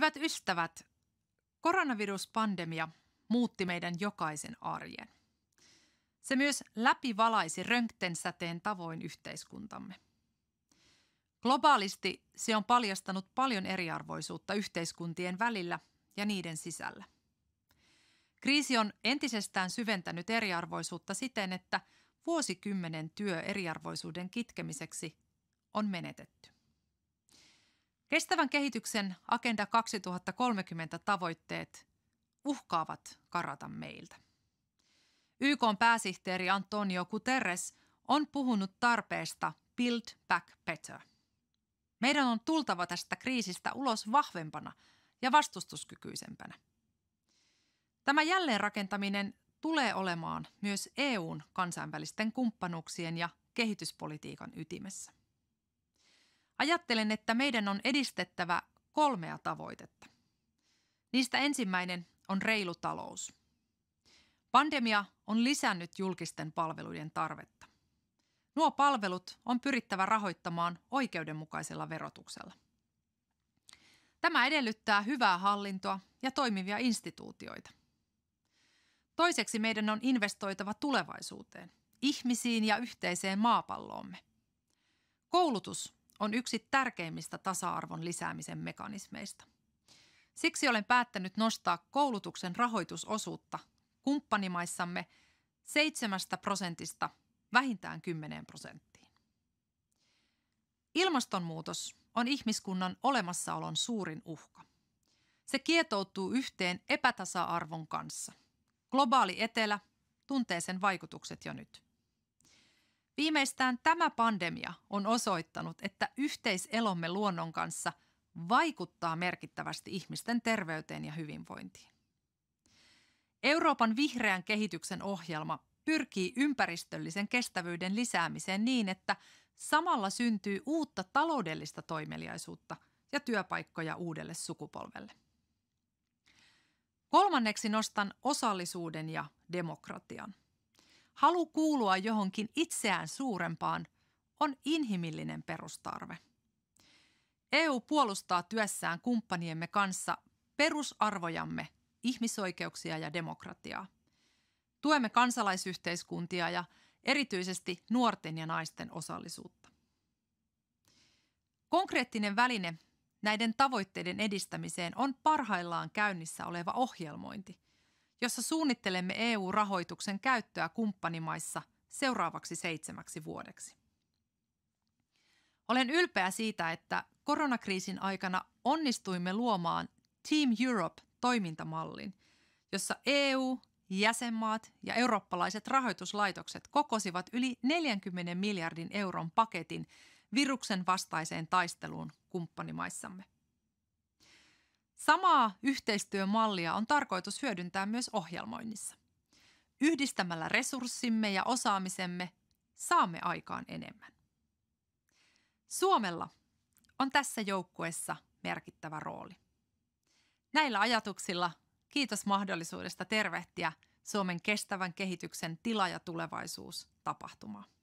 Hyvät ystävät, koronaviruspandemia muutti meidän jokaisen arjen. Se myös läpivalaisi röntgensäteen tavoin yhteiskuntamme. Globaalisti se on paljastanut paljon eriarvoisuutta yhteiskuntien välillä ja niiden sisällä. Kriisi on entisestään syventänyt eriarvoisuutta siten, että vuosikymmenen työ eriarvoisuuden kitkemiseksi on menetetty. Kestävän kehityksen Agenda 2030 tavoitteet uhkaavat karata meiltä. YK pääsihteeri Antonio Guterres on puhunut tarpeesta Build Back Better. Meidän on tultava tästä kriisistä ulos vahvempana ja vastustuskykyisempänä. Tämä jälleenrakentaminen tulee olemaan myös EUn kansainvälisten kumppanuuksien ja kehityspolitiikan ytimessä. Ajattelen, että meidän on edistettävä kolmea tavoitetta. Niistä ensimmäinen on reilu talous. Pandemia on lisännyt julkisten palveluiden tarvetta. Nuo palvelut on pyrittävä rahoittamaan oikeudenmukaisella verotuksella. Tämä edellyttää hyvää hallintoa ja toimivia instituutioita. Toiseksi meidän on investoitava tulevaisuuteen, ihmisiin ja yhteiseen maapalloomme. Koulutus on yksi tärkeimmistä tasa-arvon lisäämisen mekanismeista. Siksi olen päättänyt nostaa koulutuksen rahoitusosuutta kumppanimaissamme 7 prosentista vähintään 10 prosenttiin. Ilmastonmuutos on ihmiskunnan olemassaolon suurin uhka. Se kietoutuu yhteen epätasa-arvon kanssa. Globaali etelä tuntee sen vaikutukset jo nyt. Viimeistään tämä pandemia on osoittanut, että yhteiselomme luonnon kanssa vaikuttaa merkittävästi ihmisten terveyteen ja hyvinvointiin. Euroopan vihreän kehityksen ohjelma pyrkii ympäristöllisen kestävyyden lisäämiseen niin, että samalla syntyy uutta taloudellista toimeliaisuutta ja työpaikkoja uudelle sukupolvelle. Kolmanneksi nostan osallisuuden ja demokratian – Halu kuulua johonkin itseään suurempaan on inhimillinen perustarve. EU puolustaa työssään kumppaniemme kanssa perusarvojamme, ihmisoikeuksia ja demokratiaa. Tuemme kansalaisyhteiskuntia ja erityisesti nuorten ja naisten osallisuutta. Konkreettinen väline näiden tavoitteiden edistämiseen on parhaillaan käynnissä oleva ohjelmointi – jossa suunnittelemme EU-rahoituksen käyttöä kumppanimaissa seuraavaksi seitsemäksi vuodeksi. Olen ylpeä siitä, että koronakriisin aikana onnistuimme luomaan Team Europe-toimintamallin, jossa EU, jäsenmaat ja eurooppalaiset rahoituslaitokset kokosivat yli 40 miljardin euron paketin viruksen vastaiseen taisteluun kumppanimaissamme – Samaa yhteistyömallia on tarkoitus hyödyntää myös ohjelmoinnissa. Yhdistämällä resurssimme ja osaamisemme saamme aikaan enemmän. Suomella on tässä joukkuessa merkittävä rooli. Näillä ajatuksilla kiitos mahdollisuudesta tervehtiä Suomen kestävän kehityksen tila- ja tulevaisuus-tapahtumaa.